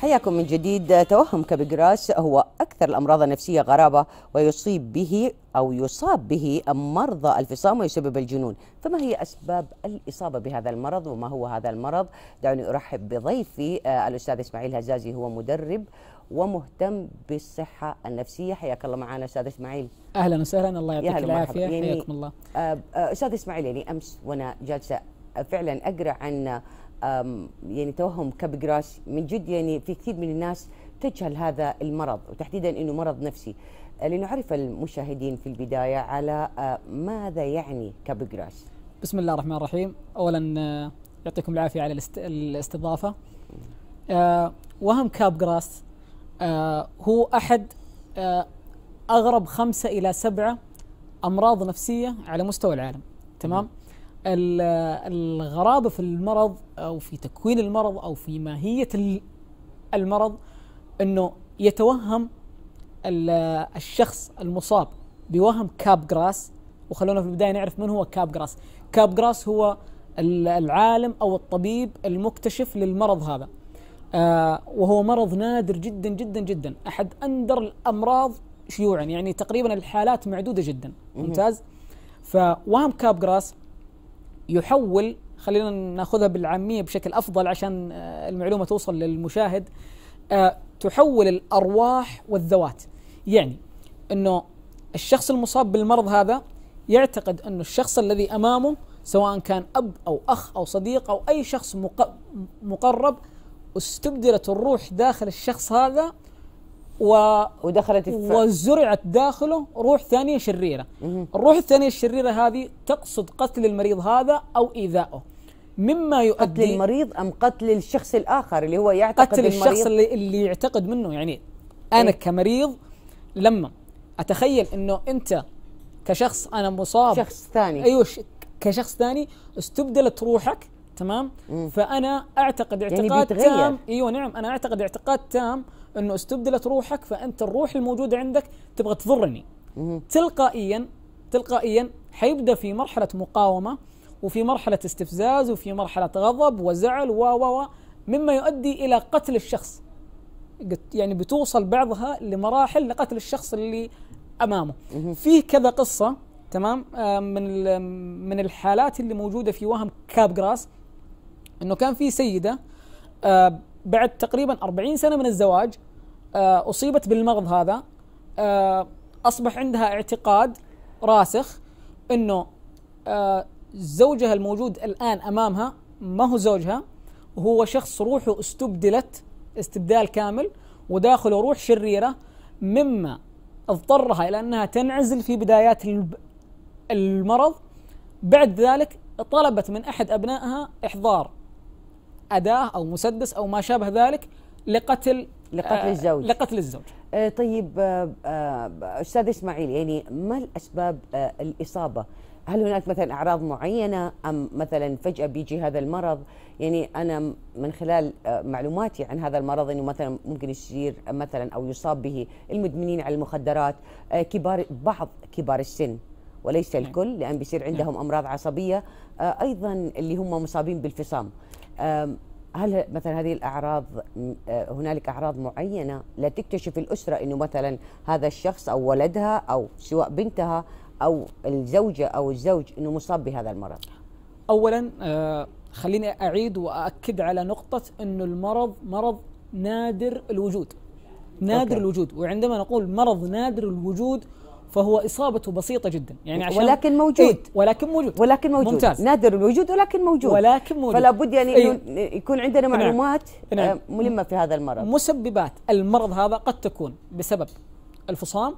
حياكم من جديد توهم كبجراس هو أكثر الأمراض النفسية غرابة ويصيب به أو يصاب به مرضى الفصام ويسبب الجنون فما هي أسباب الإصابة بهذا المرض وما هو هذا المرض دعوني أرحب بضيفي آه، الأستاذ إسماعيل هزازي هو مدرب ومهتم بالصحة النفسية حياك الله معنا أستاذ إسماعيل أهلا وسهلا الله يعطيك العافية يعني حياكم الله آه، آه، أستاذ إسماعيل يعني أمس وأنا جالسة فعلا أقرأ عن يعني توهم كبقراش من جد يعني في كثير من الناس تجهل هذا المرض وتحديدا انه مرض نفسي آه، لنعرف المشاهدين في البدايه على آه، ماذا يعني كبقراش بسم الله الرحمن الرحيم اولا آه، يعطيكم العافيه على الاستضافه وهم جراس هو احد اغرب خمسه الى سبعه امراض نفسيه على مستوى العالم تمام الغرابه في المرض او في تكوين المرض او في ماهيه المرض انه يتوهم الشخص المصاب بوهم كاب جراس وخلونا في البدايه نعرف من هو كاب جراس كاب جراس هو العالم او الطبيب المكتشف للمرض هذا آه، وهو مرض نادر جدا جدا جدا احد اندر الامراض شيوعا يعني تقريبا الحالات معدوده جدا ممتاز فوهم كاب جراس يحول خلينا ناخذها بالعاميه بشكل افضل عشان آه، المعلومه توصل للمشاهد آه، تحول الارواح والذوات يعني انه الشخص المصاب بالمرض هذا يعتقد انه الشخص الذي امامه سواء كان اب او اخ او صديق او اي شخص مقرب استبدلت الروح داخل الشخص هذا و ودخلت الف... وزرعت داخله روح ثانيه شريره الروح الثانيه الشريره هذه تقصد قتل المريض هذا او ايذائه مما يؤدي قتل المريض ام قتل الشخص الاخر اللي هو يعتقد قتل المريض الشخص اللي, اللي يعتقد منه يعني انا إيه؟ كمريض لما اتخيل انه انت كشخص انا مصاب شخص ثاني ايوه كشخص ثاني استبدلت روحك تمام مم. فانا اعتقد يعني اعتقاد يعني تام ايوه نعم انا اعتقد اعتقاد تام انه استبدلت روحك فانت الروح الموجوده عندك تبغى تضرني تلقائيا تلقائيا حيبدا في مرحله مقاومه وفي مرحله استفزاز وفي مرحله غضب وزعل و و مما يؤدي الى قتل الشخص يعني بتوصل بعضها لمراحل لقتل الشخص اللي امامه في كذا قصه تمام آه من من الحالات اللي موجوده في وهم كاب جراس انه كان في سيده آه بعد تقريبا 40 سنه من الزواج آه، اصيبت بالمرض هذا آه، اصبح عندها اعتقاد راسخ انه آه، زوجها الموجود الان امامها ما هو زوجها هو شخص روحه استبدلت استبدال كامل وداخله روح شريره مما اضطرها الى انها تنعزل في بدايات المرض بعد ذلك طلبت من احد ابنائها احضار أداة أو مسدس أو ما شابه ذلك لقتل لقتل آه، الزوج لقتل الزوج آه، طيب آه، أستاذ إسماعيل يعني ما الأسباب الإصابة هل هناك مثلا أعراض معينة أم مثلا فجأة بيجي هذا المرض يعني أنا من خلال معلوماتي عن هذا المرض أنه مثلا ممكن يصير مثلا أو يصاب به المدمنين على المخدرات كبار بعض كبار السن وليس نعم. الكل لأن بيصير عندهم أمراض عصبية أيضا اللي هم مصابين بالفصام هل مثلا هذه الاعراض هنالك اعراض معينه لا تكتشف الاسره انه مثلا هذا الشخص او ولدها او سواء بنتها او الزوجه او الزوج انه مصاب بهذا المرض؟ اولا خليني اعيد واكد على نقطه انه المرض مرض نادر الوجود نادر أوكي. الوجود وعندما نقول مرض نادر الوجود فهو اصابته بسيطه جدا يعني عشان ولكن موجود إيه ولكن موجود ولكن موجود ممتاز نادر الوجود ولكن موجود ولكن موجود فلا بد يعني إيه يكون عندنا نعم. معلومات آه، نعم. ملمه في هذا المرض مسببات المرض هذا قد تكون بسبب الفصام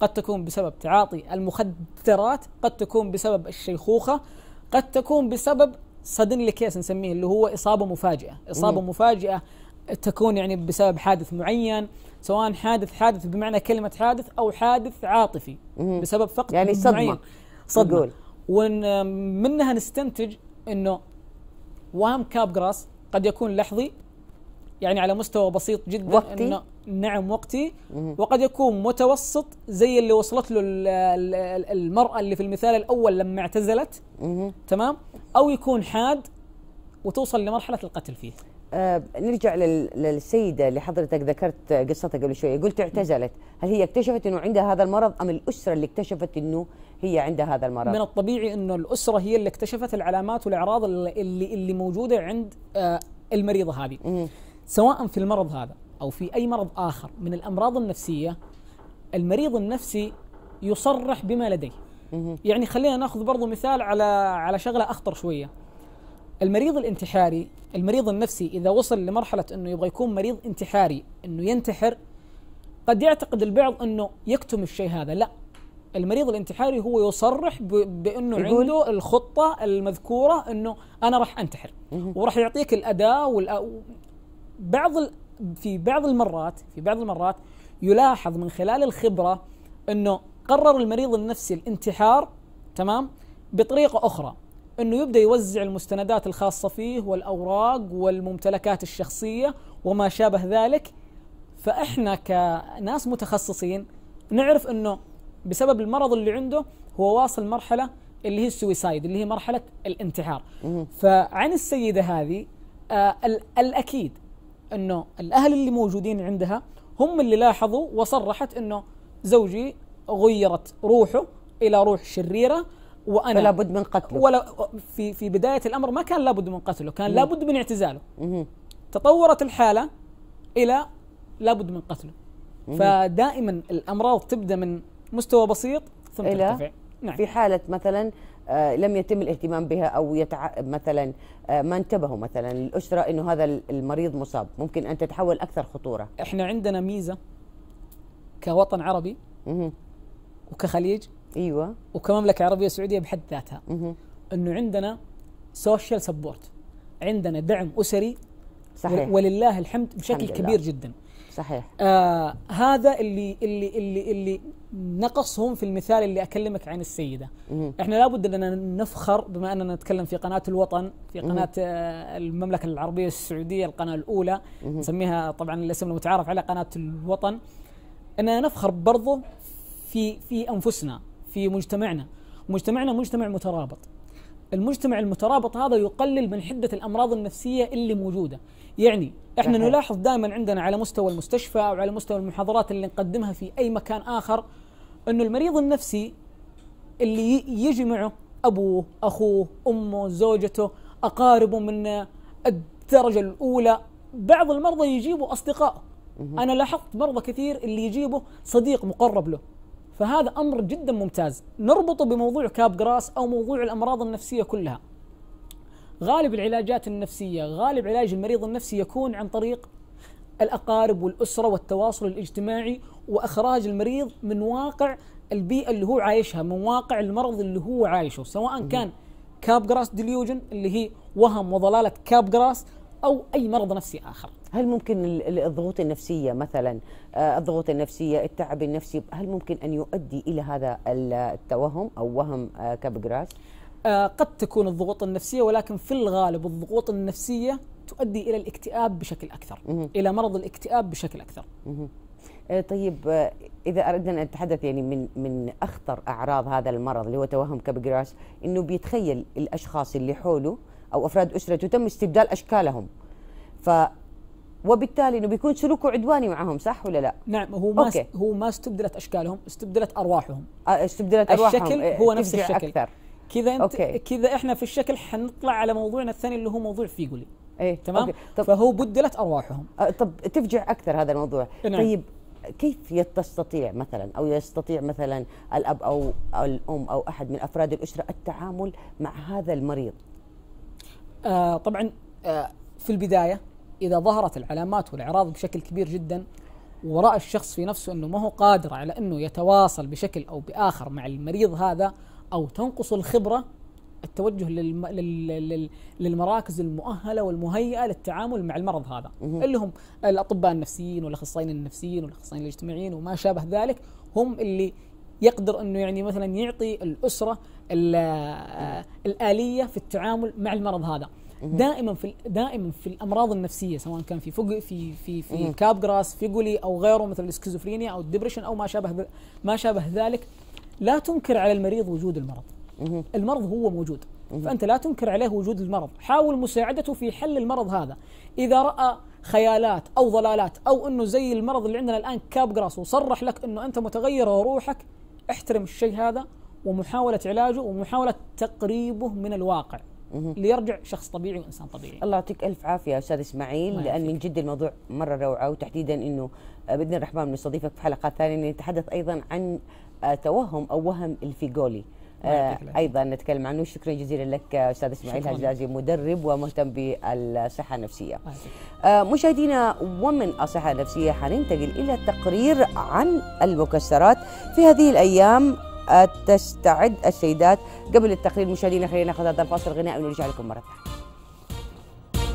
قد تكون بسبب تعاطي المخدرات قد تكون بسبب الشيخوخه قد تكون بسبب صدن لكيس نسميه اللي هو اصابه مفاجئه اصابه مم. نعم. مفاجئه تكون يعني بسبب حادث معين سواء حادث حادث بمعنى كلمه حادث او حادث عاطفي بسبب فقد يعني صدمه معين. صدمه ومنها نستنتج انه وهم كاب جراس قد يكون لحظي يعني على مستوى بسيط جدا وقتي إنه نعم وقتي وقد يكون متوسط زي اللي وصلت له المرأة اللي في المثال الأول لما اعتزلت تمام أو يكون حاد وتوصل لمرحلة القتل فيه آه، نرجع للسيده اللي حضرتك ذكرت قصتها قبل شويه قلت اعتزلت هل هي اكتشفت انه عندها هذا المرض ام الاسره اللي اكتشفت انه هي عندها هذا المرض من الطبيعي انه الاسره هي اللي اكتشفت العلامات والاعراض اللي اللي موجوده عند آه، المريضه هذه سواء في المرض هذا او في اي مرض اخر من الامراض النفسيه المريض النفسي يصرح بما لديه يعني خلينا ناخذ برضو مثال على على شغله اخطر شويه المريض الانتحاري المريض النفسي إذا وصل لمرحلة أنه يبغى يكون مريض انتحاري أنه ينتحر قد يعتقد البعض أنه يكتم الشيء هذا لا المريض الانتحاري هو يصرح بانه عنده الخطه المذكوره انه انا راح انتحر وراح يعطيك الاداه والأ... بعض ال... في بعض المرات في بعض المرات يلاحظ من خلال الخبره انه قرر المريض النفسي الانتحار تمام بطريقه اخرى انه يبدا يوزع المستندات الخاصه فيه والاوراق والممتلكات الشخصيه وما شابه ذلك فاحنا كناس متخصصين نعرف انه بسبب المرض اللي عنده هو واصل مرحله اللي هي السويسايد اللي هي مرحله الانتحار فعن السيده هذه آه الاكيد انه الاهل اللي موجودين عندها هم اللي لاحظوا وصرحت انه زوجي غيرت روحه الى روح شريره وانا لابد من قتله ولا في في بدايه الامر ما كان لابد من قتله كان لابد من اعتزاله تطورت الحاله الى لابد من قتله فدائما الامراض تبدا من مستوى بسيط ثم إلى ترتفع نعم. في حاله مثلا آه، لم يتم الاهتمام بها او يتع... مثلا آه، ما انتبهوا مثلا الاسره انه هذا المريض مصاب ممكن ان تتحول اكثر خطوره احنا عندنا ميزه كوطن عربي وكخليج ايوه وكمملكه عربيه سعوديه بحد ذاتها انه عندنا سوشيال سبورت عندنا دعم اسري صحيح ولله الحمد بشكل كبير جدا صحيح آه هذا اللي اللي اللي اللي نقصهم في المثال اللي اكلمك عن السيده مم. احنا لابد اننا نفخر بما اننا نتكلم في قناه الوطن في قناه آه المملكه العربيه السعوديه القناه الاولى مم. نسميها طبعا الاسم المتعارف عليه قناه الوطن اننا نفخر برضه في في انفسنا في مجتمعنا مجتمعنا مجتمع مترابط المجتمع المترابط هذا يقلل من حده الامراض النفسيه اللي موجوده يعني احنا نعم. نلاحظ دائما عندنا على مستوى المستشفى او على مستوى المحاضرات اللي نقدمها في اي مكان اخر انه المريض النفسي اللي يجي معه ابوه اخوه امه زوجته اقاربه من الدرجه الاولى بعض المرضى يجيبوا اصدقائه انا لاحظت مرضى كثير اللي يجيبه صديق مقرب له فهذا امر جدا ممتاز نربطه بموضوع كاب جراس او موضوع الامراض النفسيه كلها غالب العلاجات النفسيه غالب علاج المريض النفسي يكون عن طريق الاقارب والاسره والتواصل الاجتماعي واخراج المريض من واقع البيئه اللي هو عايشها من واقع المرض اللي هو عايشه سواء كان كاب جراس ديليوجن اللي هي وهم وضلاله كاب جراس او اي مرض نفسي اخر هل ممكن الضغوط النفسية مثلا آه، الضغوط النفسية التعب النفسي هل ممكن أن يؤدي إلى هذا التوهم أو وهم آه، كابجراس؟ آه، قد تكون الضغوط النفسية ولكن في الغالب الضغوط النفسية تؤدي إلى الاكتئاب بشكل أكثر إلى مرض الاكتئاب بشكل أكثر طيب اذا اردنا ان نتحدث يعني من من اخطر اعراض هذا المرض اللي هو توهم كابجراس انه بيتخيل الاشخاص اللي حوله او افراد اسرته تم استبدال اشكالهم ف وبالتالي انه بيكون سلوكه عدواني معهم صح ولا لا؟ نعم هو ما أوكي. هو ما استبدلت اشكالهم استبدلت ارواحهم آه، استبدلت ارواحهم الشكل إيه، هو نفس الشكل أكثر. كذا انت أوكي. كذا احنا في الشكل حنطلع على موضوعنا الثاني اللي هو موضوع فيجولي ايه تمام أوكي. طب فهو بدلت ارواحهم أه طب تفجع اكثر هذا الموضوع إيه، نعم. طيب كيف تستطيع مثلا او يستطيع مثلا الاب او الام او احد من افراد الاسره التعامل مع هذا المريض؟ آه طبعا آه في البدايه اذا ظهرت العلامات والاعراض بشكل كبير جدا وراى الشخص في نفسه انه ما هو قادر على انه يتواصل بشكل او باخر مع المريض هذا او تنقص الخبره التوجه للم... لل... للمراكز المؤهله والمهيئه للتعامل مع المرض هذا اللي هم الاطباء النفسيين والاخصائيين النفسيين والاخصائيين الاجتماعيين وما شابه ذلك هم اللي يقدر انه يعني مثلا يعطي الاسره آه، الاليه في التعامل مع المرض هذا دائما في دائما في الامراض النفسيه سواء كان في فوق في في في كاب جراس فيجولي او غيره مثل الاسكيزوفرينيا او الدبريشن او ما شابه ما شابه ذلك لا تنكر على المريض وجود المرض المرض هو موجود فانت لا تنكر عليه وجود المرض حاول مساعدته في حل المرض هذا اذا راى خيالات او ضلالات او انه زي المرض اللي عندنا الان كاب جراس وصرح لك انه انت متغير روحك احترم الشيء هذا ومحاوله علاجه ومحاوله تقريبه من الواقع ليرجع شخص طبيعي وانسان طبيعي. الله يعطيك الف عافيه يا استاذ اسماعيل لان من جد الموضوع مره روعه وتحديدا انه باذن الرحمن نستضيفك في حلقه ثانيه نتحدث ايضا عن آه، توهم او وهم الفيجولي. آه ايضا نتكلم عنه شكرا جزيلا لك استاذ اسماعيل هجازي مدرب ومهتم بالصحه النفسيه آه مشاهدينا ومن الصحه النفسيه حننتقل الى تقرير عن المكسرات في هذه الايام تستعد السيدات قبل التقرير مشاهدينا خلينا ناخذ هذا الفاصل الغنائي ونرجع لكم مره ثانيه